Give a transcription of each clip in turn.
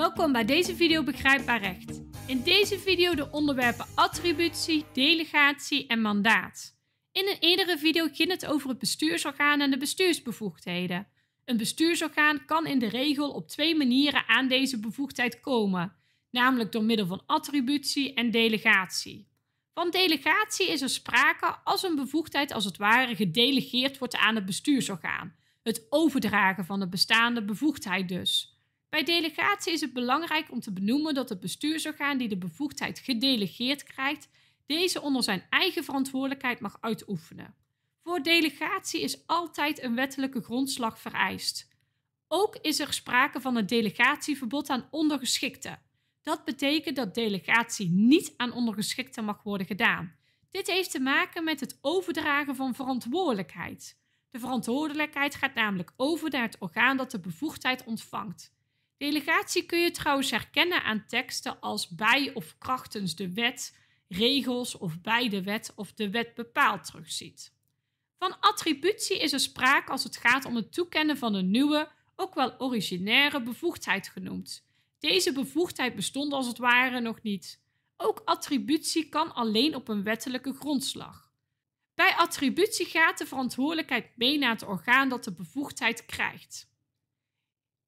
Welkom bij deze video Begrijpbaar Recht. In deze video de onderwerpen attributie, delegatie en mandaat. In een eerdere video ging het over het bestuursorgaan en de bestuursbevoegdheden. Een bestuursorgaan kan in de regel op twee manieren aan deze bevoegdheid komen, namelijk door middel van attributie en delegatie. Van delegatie is er sprake als een bevoegdheid als het ware gedelegeerd wordt aan het bestuursorgaan, het overdragen van de bestaande bevoegdheid dus. Bij delegatie is het belangrijk om te benoemen dat het bestuursorgaan die de bevoegdheid gedelegeerd krijgt, deze onder zijn eigen verantwoordelijkheid mag uitoefenen. Voor delegatie is altijd een wettelijke grondslag vereist. Ook is er sprake van een delegatieverbod aan ondergeschikten. Dat betekent dat delegatie niet aan ondergeschikten mag worden gedaan. Dit heeft te maken met het overdragen van verantwoordelijkheid. De verantwoordelijkheid gaat namelijk over naar het orgaan dat de bevoegdheid ontvangt. Delegatie kun je trouwens herkennen aan teksten als bij of krachtens de wet, regels of bij de wet of de wet bepaald terugziet. Van attributie is er sprake als het gaat om het toekennen van een nieuwe, ook wel originaire bevoegdheid genoemd. Deze bevoegdheid bestond als het ware nog niet. Ook attributie kan alleen op een wettelijke grondslag. Bij attributie gaat de verantwoordelijkheid mee naar het orgaan dat de bevoegdheid krijgt.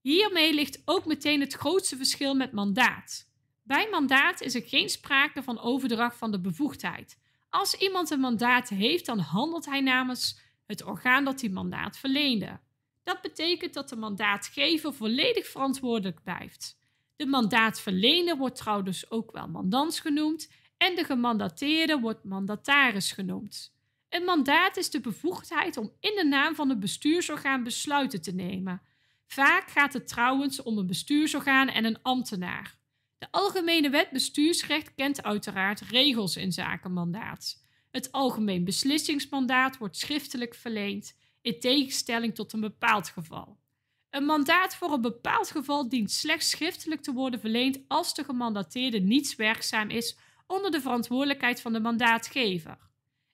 Hiermee ligt ook meteen het grootste verschil met mandaat. Bij mandaat is er geen sprake van overdracht van de bevoegdheid. Als iemand een mandaat heeft, dan handelt hij namens het orgaan dat die mandaat verleende. Dat betekent dat de mandaatgever volledig verantwoordelijk blijft. De mandaatverlener wordt trouwens ook wel mandans genoemd en de gemandateerde wordt mandataris genoemd. Een mandaat is de bevoegdheid om in de naam van het bestuursorgaan besluiten te nemen. Vaak gaat het trouwens om een bestuursorgaan en een ambtenaar. De Algemene Wet Bestuursrecht kent uiteraard regels in zaken mandaat. Het algemeen beslissingsmandaat wordt schriftelijk verleend, in tegenstelling tot een bepaald geval. Een mandaat voor een bepaald geval dient slechts schriftelijk te worden verleend als de gemandateerde niets werkzaam is onder de verantwoordelijkheid van de mandaatgever.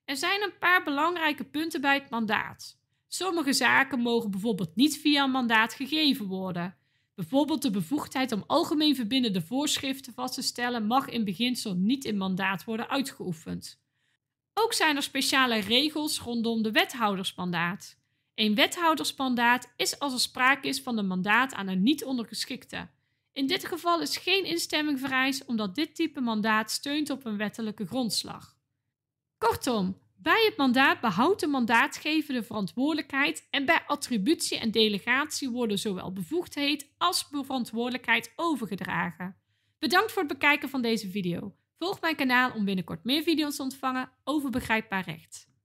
Er zijn een paar belangrijke punten bij het mandaat. Sommige zaken mogen bijvoorbeeld niet via een mandaat gegeven worden. Bijvoorbeeld de bevoegdheid om algemeen verbindende voorschriften vast te stellen mag in beginsel niet in mandaat worden uitgeoefend. Ook zijn er speciale regels rondom de wethoudersmandaat. Een wethoudersmandaat is als er sprake is van een mandaat aan een niet ondergeschikte. In dit geval is geen instemming vereist omdat dit type mandaat steunt op een wettelijke grondslag. Kortom, bij het mandaat behoudt de mandaatgever de verantwoordelijkheid en bij attributie en delegatie worden zowel bevoegdheid als verantwoordelijkheid overgedragen. Bedankt voor het bekijken van deze video. Volg mijn kanaal om binnenkort meer video's te ontvangen over begrijpbaar recht.